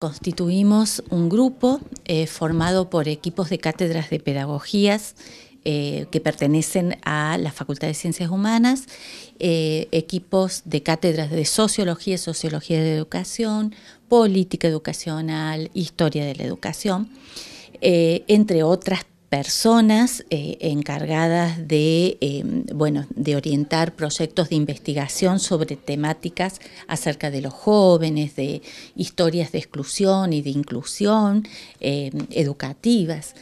Constituimos un grupo eh, formado por equipos de cátedras de pedagogías eh, que pertenecen a la Facultad de Ciencias Humanas, eh, equipos de cátedras de Sociología, Sociología de Educación, Política Educacional, Historia de la Educación, entre otras personas eh, encargadas de, eh, bueno, de orientar proyectos de investigación sobre temáticas acerca de los jóvenes, de historias de exclusión y de inclusión eh, educativas.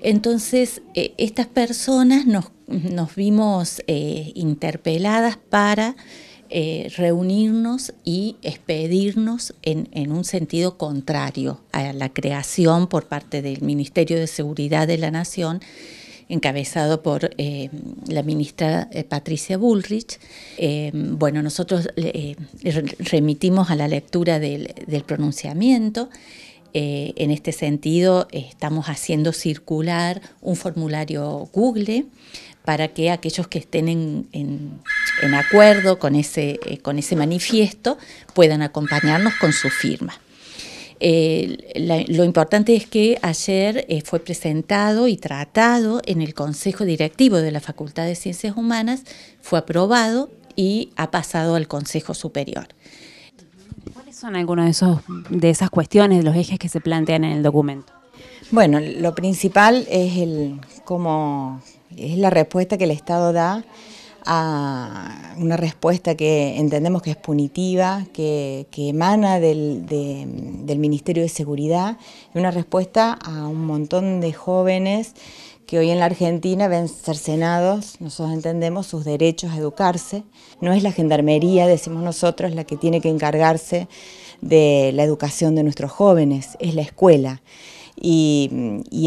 Entonces, estas personas nos, nos vimos interpeladas para eh, reunirnos y expedirnos en, un sentido contrario a la creación por parte del Ministerio de Seguridad de la Nación, encabezado por eh, la ministra eh, Patricia Bullrich. bueno, nosotros remitimos a la lectura del, del pronunciamiento. en este sentido, estamos haciendo circular un formulario Google para que aquellos que estén en, acuerdo con ese, eh, con ese manifiesto puedan acompañarnos con su firma. Eh, lo importante es que ayer eh, fue presentado y tratado en el Consejo Directivo de la Facultad de Ciencias Humanas, fue aprobado y ha pasado al Consejo Superior. ¿Cuáles son algunas de, de esas cuestiones, los ejes que se plantean en el documento? Bueno, lo principal es el es la respuesta que el Estado da a una respuesta que entendemos que es punitiva, que, emana del, del, Ministerio de Seguridad, una respuesta a un montón de jóvenes que hoy en la Argentina ven cercenados, nosotros entendemos, sus derechos a educarse. No es la gendarmería, decimos nosotros, la que tiene que encargarse de la educación de nuestros jóvenes, es la escuela. Y,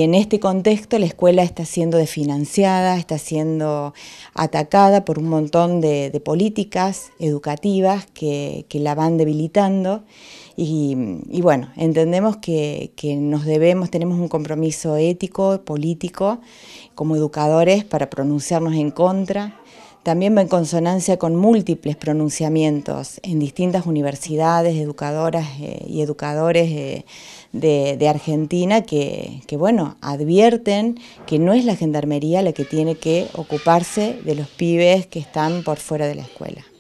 en este contexto la escuela está siendo desfinanciada, está siendo atacada por un montón de, políticas educativas que, la van debilitando. Y, bueno, entendemos que, que, nos debemos, tenemos un compromiso ético, político, como educadores para pronunciarnos en contra también va en consonancia con múltiples pronunciamientos en distintas universidades, educadoras eh, y educadores eh, de, Argentina que, que, bueno, advierten que no es la gendarmería la que tiene que ocuparse de los pibes que están por fuera de la escuela.